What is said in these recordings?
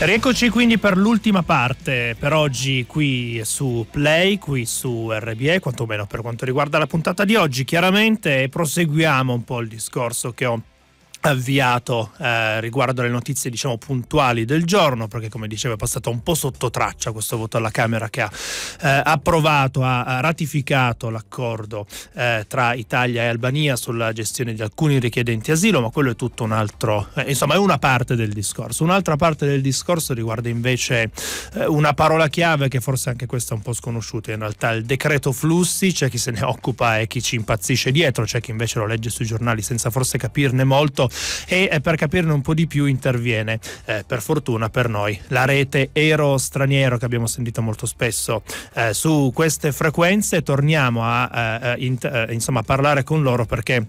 Rieccoci quindi per l'ultima parte per oggi qui su Play, qui su RBE, quantomeno per quanto riguarda la puntata di oggi. Chiaramente proseguiamo un po' il discorso che ho avviato eh, riguardo alle notizie diciamo puntuali del giorno perché come dicevo è passato un po' sotto traccia questo voto alla Camera che ha eh, approvato, ha, ratificato l'accordo eh, tra Italia e Albania sulla gestione di alcuni richiedenti asilo ma quello è tutto un altro eh, insomma è una parte del discorso un'altra parte del discorso riguarda invece eh, una parola chiave che forse anche questa è un po' sconosciuta in realtà il decreto flussi c'è chi se ne occupa e chi ci impazzisce dietro c'è chi invece lo legge sui giornali senza forse capirne molto Dio e eh, per capirne un po' di più interviene, eh, per fortuna per noi, la rete Ero Straniero che abbiamo sentito molto spesso eh, su queste frequenze. Torniamo a, eh, eh, a, in, a insomma, parlare con loro perché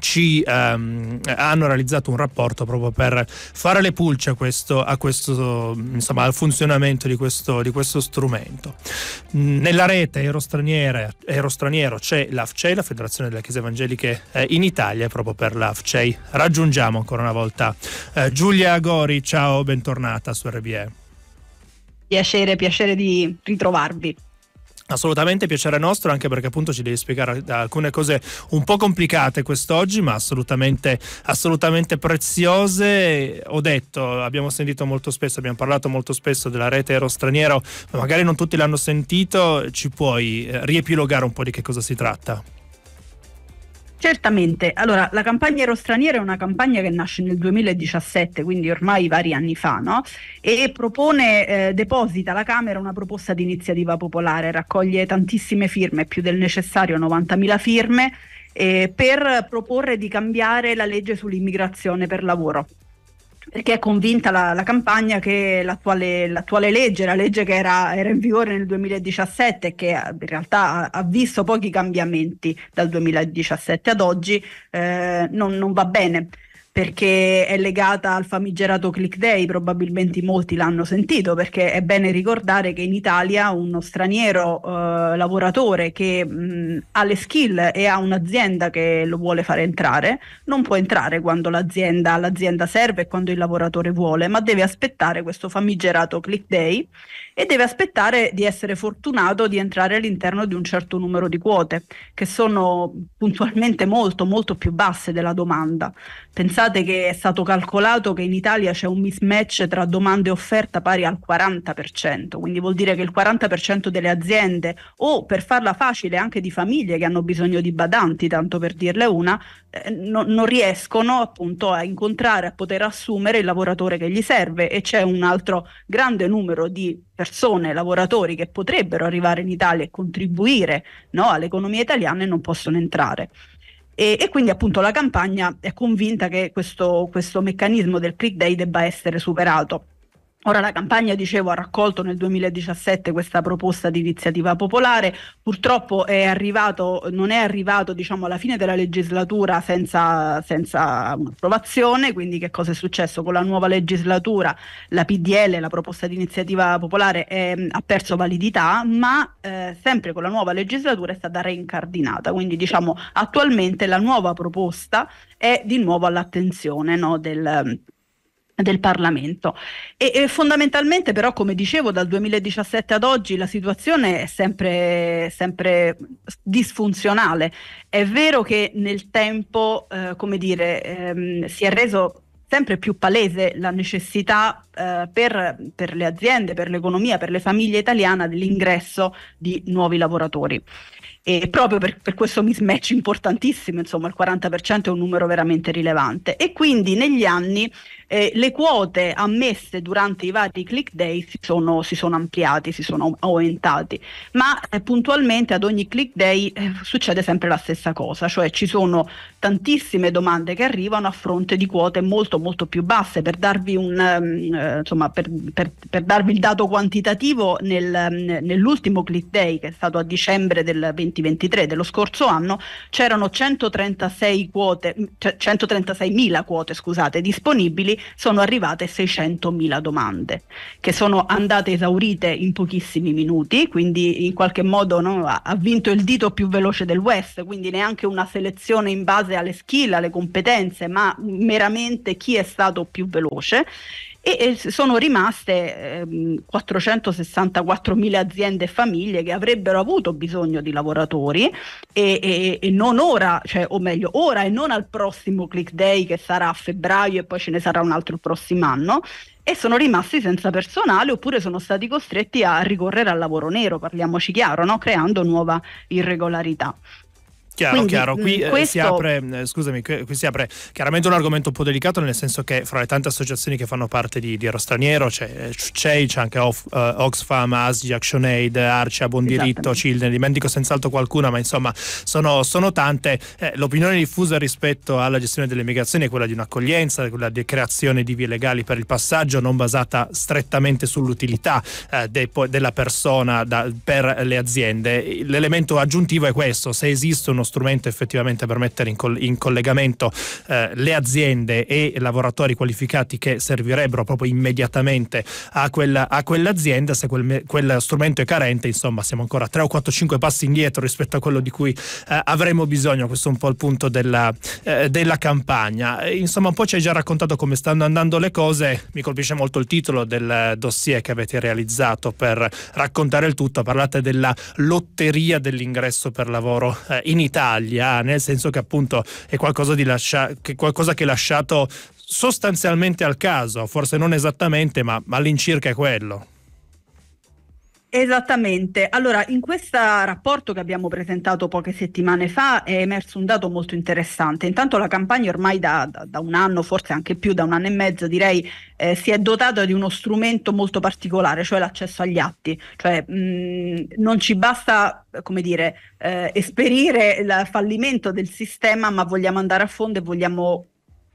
ci ehm, hanno realizzato un rapporto proprio per fare le pulce a questo, a questo insomma, al funzionamento di questo, di questo strumento. Mm, nella rete Ero Straniero c'è l'AFCEI, la Federazione delle Chiese Evangeliche eh, in Italia, proprio per l'AFCEI raggiungiamo ancora una volta eh, Giulia Gori, ciao, bentornata su RBE. Piacere, piacere di ritrovarvi. Assolutamente piacere nostro, anche perché appunto ci devi spiegare alcune cose un po' complicate quest'oggi, ma assolutamente, assolutamente preziose. Ho detto, abbiamo sentito molto spesso, abbiamo parlato molto spesso della rete ero straniero, magari non tutti l'hanno sentito, ci puoi eh, riepilogare un po' di che cosa si tratta? Certamente, allora la campagna Ero Straniero è una campagna che nasce nel 2017, quindi ormai vari anni fa, no? e propone, eh, deposita alla Camera una proposta di iniziativa popolare, raccoglie tantissime firme, più del necessario 90.000 firme, eh, per proporre di cambiare la legge sull'immigrazione per lavoro perché è convinta la, la campagna che l'attuale, l'attuale, legge, la legge che era, era in vigore nel 2017 e che eh, in realtà ha, ha, visto pochi cambiamenti dal 2017 ad oggi, eh, non, non va bene perché è legata al famigerato click day, probabilmente molti l'hanno sentito, perché è bene ricordare che in Italia uno straniero eh, lavoratore che mh, ha le skill e ha un'azienda che lo vuole fare entrare, non può entrare quando l'azienda, l'azienda serve e quando il lavoratore vuole, ma deve aspettare questo famigerato click day e deve aspettare di essere fortunato di entrare all'interno di un certo numero di quote, che sono puntualmente molto, molto più basse della domanda. Pensate che è stato calcolato che in Italia c'è un mismatch tra domanda e offerta pari al 40%, quindi vuol dire che il 40% delle aziende, o per farla facile anche di famiglie che hanno bisogno di badanti, tanto per dirle una, eh, no, non riescono appunto a incontrare, a poter assumere il lavoratore che gli serve e c'è un altro grande numero di persone, lavoratori che potrebbero arrivare in Italia e contribuire no, all'economia italiana e non possono entrare. E, e, quindi appunto la campagna è convinta che questo, questo meccanismo del click day debba essere superato. Ora la campagna, dicevo, ha raccolto nel 2017 questa proposta di iniziativa popolare, purtroppo è arrivato, non è arrivato diciamo, alla fine della legislatura senza, senza un'approvazione, quindi che cosa è successo? Con la nuova legislatura la PDL, la proposta di iniziativa popolare, è, ha perso validità, ma eh, sempre con la nuova legislatura è stata reincardinata, quindi diciamo, attualmente la nuova proposta è di nuovo all'attenzione no, del del Parlamento. E, e, fondamentalmente però, come dicevo, dal 2017 ad oggi la situazione è sempre, sempre disfunzionale. È vero che nel tempo, eh, come dire, ehm, si è reso sempre più palese la necessità eh, per, per le aziende, per l'economia, per le famiglie italiane dell'ingresso di nuovi lavoratori e proprio per, per, questo mismatch importantissimo, insomma il 40% è un numero veramente rilevante e quindi negli anni eh, le quote ammesse durante i vari click day si sono, si sono ampliati, si sono aumentati, ma eh, puntualmente ad ogni click day eh, succede sempre la stessa cosa, cioè ci sono tantissime domande che arrivano a fronte di quote molto molto più basse. Per darvi, un, ehm, eh, insomma, per, per, per darvi il dato quantitativo, nel, ehm, nell'ultimo click day che è stato a dicembre del 2023 dello scorso anno c'erano 136 quote, 136.000 cioè quote scusate, disponibili sono arrivate 600.000 domande che sono andate esaurite in pochissimi minuti, quindi in qualche modo no, ha vinto il dito più veloce del West, quindi neanche una selezione in base alle skill, alle competenze, ma meramente chi è stato più veloce e, sono rimaste ehm, 464.000 aziende e famiglie che avrebbero avuto bisogno di lavoratori e, e, e, non ora, cioè, o meglio ora e non al prossimo click day che sarà a febbraio e poi ce ne sarà un altro il prossimo anno e sono rimasti senza personale oppure sono stati costretti a ricorrere al lavoro nero, parliamoci chiaro, no? creando nuova irregolarità. Chiaro, Quindi, chiaro. Qui, mm, eh, questo... si apre, eh, scusami, qui, si apre chiaramente un argomento un po' delicato, nel senso che fra le tante associazioni che fanno parte di, di Aerostaniero c'è eh, CEI, c'è anche Off, uh, Oxfam, ASG, ActionAid, Arcia, Bondiritto, esatto. Children, dimentico senz'altro qualcuna, ma insomma sono, sono tante. Eh, l'opinione diffusa rispetto alla gestione delle migrazioni è quella di un'accoglienza, quella di creazione di vie legali per il passaggio, non basata strettamente sull'utilità de, della persona da, per le aziende. L'elemento aggiuntivo è questo, se esistono uno strumento effettivamente per mettere in, coll- in collegamento eh, le aziende e lavoratori qualificati che servirebbero proprio immediatamente a, quella, a quell'azienda, se quel, me- quel, strumento è carente, insomma siamo ancora 3 o 4 5 passi indietro rispetto a quello di cui eh, avremo bisogno, questo è un po' il punto della, eh, della campagna. Eh, insomma un po' ci hai già raccontato come stanno andando le cose, mi colpisce molto il titolo del dossier che avete realizzato per raccontare il tutto, parlate della lotteria dell'ingresso per lavoro eh, in Italia Italia, nel senso che appunto è qualcosa, lascia- che, qualcosa che è lasciato sostanzialmente al caso, forse non esattamente, ma all'incirca è quello. Esattamente. Allora, in questo rapporto che abbiamo presentato poche settimane fa è emerso un dato molto interessante. Intanto la campagna ormai da, da, da un anno, forse anche più, da un anno e mezzo direi, eh, si è dotata di uno strumento molto particolare, cioè l'accesso agli atti. Cioè, mh, mm, non ci basta, come dire, eh, esperire il fallimento del sistema, ma vogliamo andare a fondo e vogliamo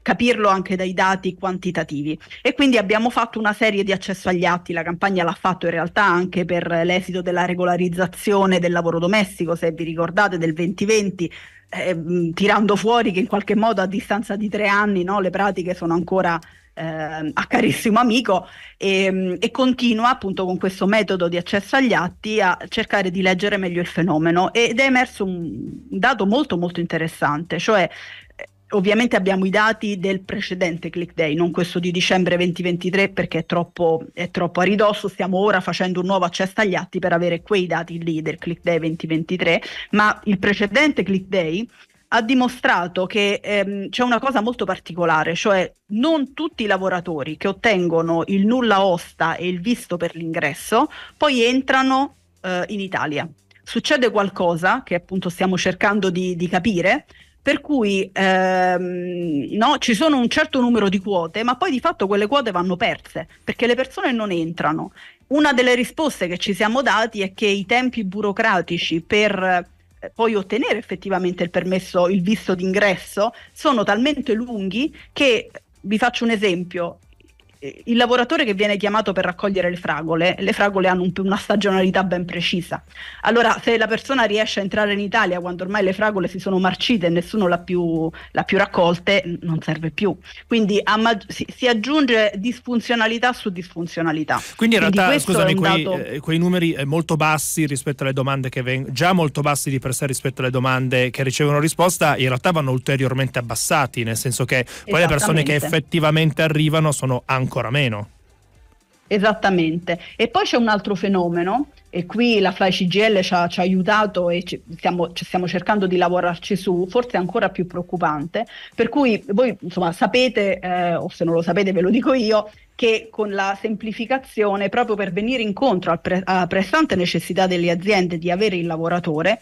capirlo anche dai dati quantitativi. E quindi abbiamo fatto una serie di accesso agli atti, la campagna l'ha fatto in realtà anche per l'esito della regolarizzazione del lavoro domestico, se vi ricordate, del 2020. Eh, mm, tirando fuori che in qualche modo a distanza di tre anni no, le pratiche sono ancora eh, a carissimo amico e, mm, e, continua appunto con questo metodo di accesso agli atti a cercare di leggere meglio il fenomeno ed è emerso un dato molto molto interessante, cioè Ovviamente abbiamo i dati del precedente click day, non questo di dicembre 2023 perché è troppo, è troppo a ridosso, stiamo ora facendo un nuovo accesso agli atti per avere quei dati lì del click day 2023, ma il precedente click day ha dimostrato che ehm, c'è una cosa molto particolare, cioè non tutti i lavoratori che ottengono il nulla osta e il visto per l'ingresso poi entrano eh, in Italia. Succede qualcosa che appunto stiamo cercando di, di capire, per cui ehm, no, ci sono un certo numero di quote, ma poi di fatto quelle quote vanno perse perché le persone non entrano. Una delle risposte che ci siamo dati è che i tempi burocratici per eh, poi ottenere effettivamente il permesso, il visto d'ingresso, sono talmente lunghi che vi faccio un esempio, il lavoratore che viene chiamato per raccogliere le fragole, le fragole hanno un, una stagionalità ben precisa. Allora, se la persona riesce a entrare in Italia quando ormai le fragole si sono marcite e nessuno l'ha più, l'ha più raccolte, non serve più. Quindi ma- si, si, aggiunge disfunzionalità su disfunzionalità. Quindi in realtà, Quindi scusami, quei, dato... Eh, quei, numeri eh, molto bassi rispetto alle domande che vengono, già molto bassi di per sé rispetto alle domande che ricevono risposta, in realtà vanno ulteriormente abbassati, nel senso che poi le persone che effettivamente arrivano sono ancora ancora meno. Esattamente. E poi c'è un altro fenomeno, e qui la Fly CGL ci ha, ci ha aiutato e ci stiamo, ci stiamo, cercando di lavorarci su, forse ancora più preoccupante, per cui voi insomma, sapete, eh, o se non lo sapete ve lo dico io, che con la semplificazione, proprio per venire incontro al pre- pressante necessità delle aziende di avere il lavoratore,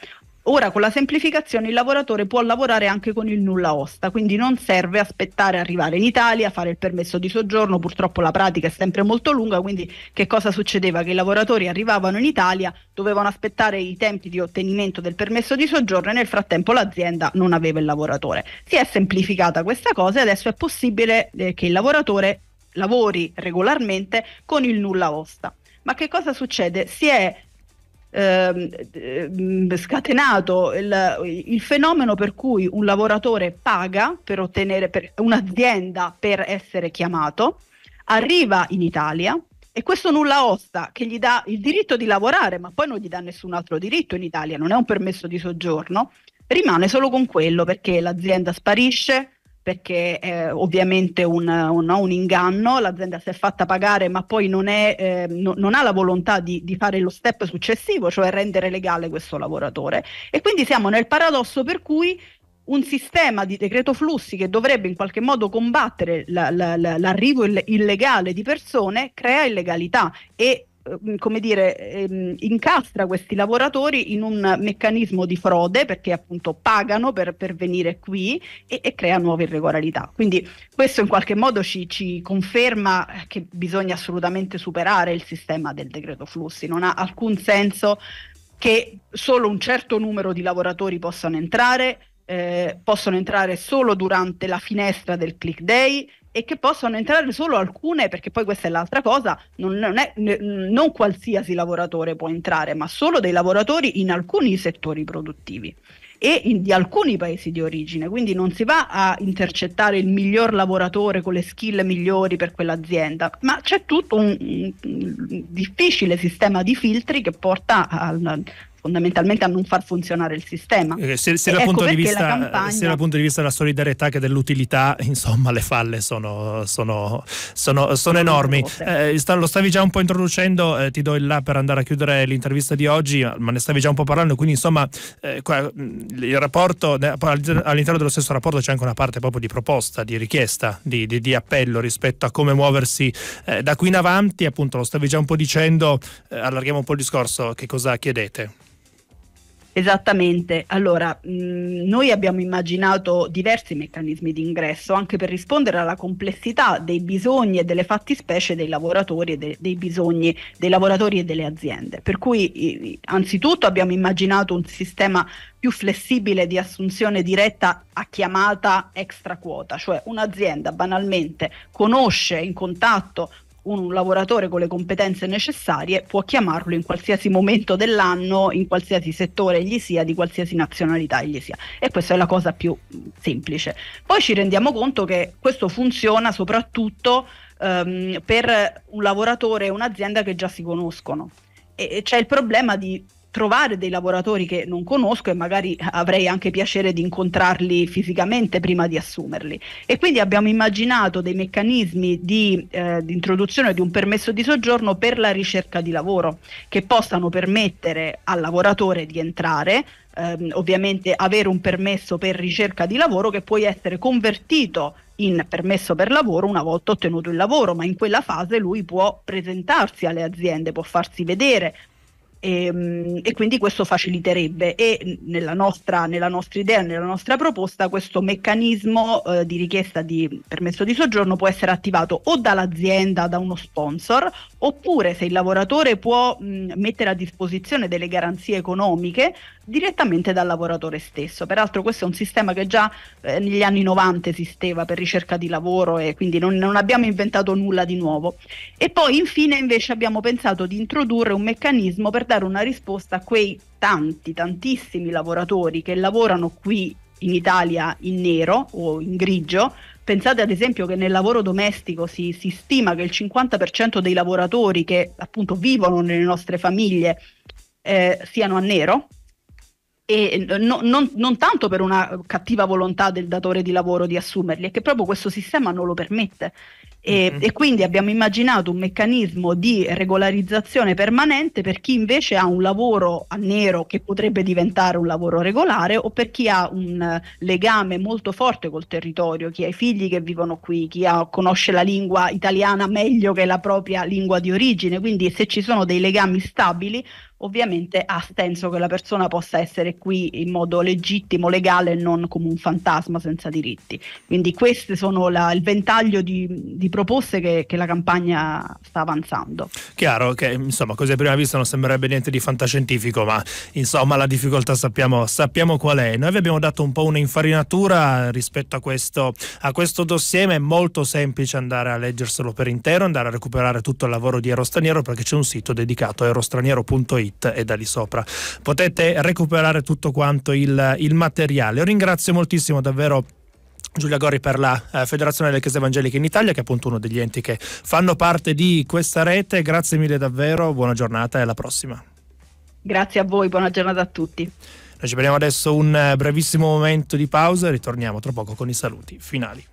Ora con la semplificazione il lavoratore può lavorare anche con il nulla osta, quindi non serve aspettare arrivare in Italia, fare il permesso di soggiorno, purtroppo la pratica è sempre molto lunga, quindi che cosa succedeva? Che i lavoratori arrivavano in Italia, dovevano aspettare i tempi di ottenimento del permesso di soggiorno e nel frattempo l'azienda non aveva il lavoratore. Si è semplificata questa cosa e adesso è possibile eh, che il lavoratore lavori regolarmente con il nulla osta. Ma che cosa succede? Si è eh, scatenato il, il, fenomeno per cui un lavoratore paga per ottenere per un'azienda per essere chiamato, arriva in Italia e questo nulla osta che gli dà il diritto di lavorare, ma poi non gli dà nessun altro diritto in Italia, non è un permesso di soggiorno, rimane solo con quello perché l'azienda sparisce, perché è ovviamente un, un, un inganno, l'azienda si è fatta pagare ma poi non, è, eh, no, non ha la volontà di, di, fare lo step successivo, cioè rendere legale questo lavoratore. E quindi siamo nel paradosso per cui un sistema di decreto flussi che dovrebbe in qualche modo combattere la, la, la, l'arrivo illegale di persone crea illegalità e Ehm, come dire, ehm, incastra questi lavoratori in un meccanismo di frode perché appunto pagano per, per venire qui e, e, crea nuove irregolarità. Quindi questo in qualche modo ci, ci, conferma che bisogna assolutamente superare il sistema del decreto flussi, non ha alcun senso che solo un certo numero di lavoratori possano entrare, eh, possono entrare solo durante la finestra del click day e che possono entrare solo alcune, perché poi questa è l'altra cosa, non, non, è, non qualsiasi lavoratore può entrare, ma solo dei lavoratori in alcuni settori produttivi e in, di alcuni paesi di origine, quindi non si va a intercettare il miglior lavoratore con le skill migliori per quell'azienda, ma c'è tutto un, un difficile sistema di filtri che porta al, fondamentalmente a non far funzionare il sistema. Eh, se, se, dal ecco vista, campagna... se, dal punto di vista, della solidarietà che dell'utilità, insomma, le falle sono, sono, sono, sono enormi. Eh, lo stavi già un po' introducendo, eh, ti do il là per andare a chiudere l'intervista di oggi, ma ne stavi già un po' parlando, quindi insomma eh, mm, il rapporto, all'interno dello stesso rapporto c'è anche una parte proprio di proposta, di richiesta, di, di, di appello rispetto a come muoversi eh, da qui in avanti, appunto lo stavi già un po' dicendo, allarghiamo un po' il discorso, che cosa chiedete? Esattamente, allora mh, mm, noi abbiamo immaginato diversi meccanismi di ingresso anche per rispondere alla complessità dei bisogni e delle fattispecie dei lavoratori e de- dei bisogni dei lavoratori e delle aziende. Per cui i- anzitutto abbiamo immaginato un sistema più flessibile di assunzione diretta a chiamata extra quota, cioè un'azienda banalmente conosce è in contatto un lavoratore con le competenze necessarie può chiamarlo in qualsiasi momento dell'anno, in qualsiasi settore gli sia, di qualsiasi nazionalità gli sia. E questa è la cosa più mm, semplice. Poi ci rendiamo conto che questo funziona soprattutto ehm, per un lavoratore e un'azienda che già si conoscono. E c'è il problema di trovare dei lavoratori che non conosco e magari avrei anche piacere di incontrarli fisicamente prima di assumerli. E quindi abbiamo immaginato dei meccanismi di, eh, di introduzione di un permesso di soggiorno per la ricerca di lavoro che possano permettere al lavoratore di entrare, ehm, ovviamente avere un permesso per ricerca di lavoro che può essere convertito in permesso per lavoro una volta ottenuto il lavoro, ma in quella fase lui può presentarsi alle aziende, può farsi vedere, e, ehm, e quindi questo faciliterebbe e nella nostra, nella nostra, idea, nella nostra proposta questo meccanismo eh, di richiesta di permesso di soggiorno può essere attivato o dall'azienda, da uno sponsor, oppure se il lavoratore può mh, mettere a disposizione delle garanzie economiche direttamente dal lavoratore stesso. Peraltro questo è un sistema che già eh, negli anni 90 esisteva per ricerca di lavoro e quindi non, non abbiamo inventato nulla di nuovo. E poi infine invece abbiamo pensato di introdurre un meccanismo per dare dare una risposta a quei tanti, tantissimi lavoratori che lavorano qui in Italia in nero o in grigio. Pensate ad esempio che nel lavoro domestico si, si stima che il 50% dei lavoratori che appunto vivono nelle nostre famiglie eh, siano a nero, e eh, no, non, non, tanto per una cattiva volontà del datore di lavoro di assumerli, è che proprio questo sistema non lo permette. E, mm-hmm. e, quindi abbiamo immaginato un meccanismo di regolarizzazione permanente per chi invece ha un lavoro a nero che potrebbe diventare un lavoro regolare o per chi ha un legame molto forte col territorio, chi ha i figli che vivono qui, chi ha, conosce la lingua italiana meglio che la propria lingua di origine. Quindi se ci sono dei legami stabili, ovviamente ha senso che la persona possa essere qui in modo legittimo, legale e non come un fantasma senza diritti. Quindi questi sono la, il ventaglio di, di proposte che, che, la campagna sta avanzando. Chiaro che insomma così a prima vista non sembrerebbe niente di fantascientifico, ma insomma la difficoltà sappiamo, sappiamo qual è. Noi vi abbiamo dato un po' un'infarinatura rispetto a questo, a questo dossier, ma è molto semplice andare a leggerselo per intero, andare a recuperare tutto il lavoro di Aerostraniero perché c'è un sito dedicato a erostraniero.it e da lì sopra potete recuperare tutto quanto il, il materiale. Io ringrazio moltissimo davvero Giulia Gori per la eh, Federazione delle Chiese Evangeliche in Italia, che è appunto uno degli enti che fanno parte di questa rete. Grazie mille davvero, buona giornata e alla prossima. Grazie a voi, buona giornata a tutti. Noi ci prendiamo adesso un eh, brevissimo momento di pausa e ritorniamo tra poco con i saluti finali.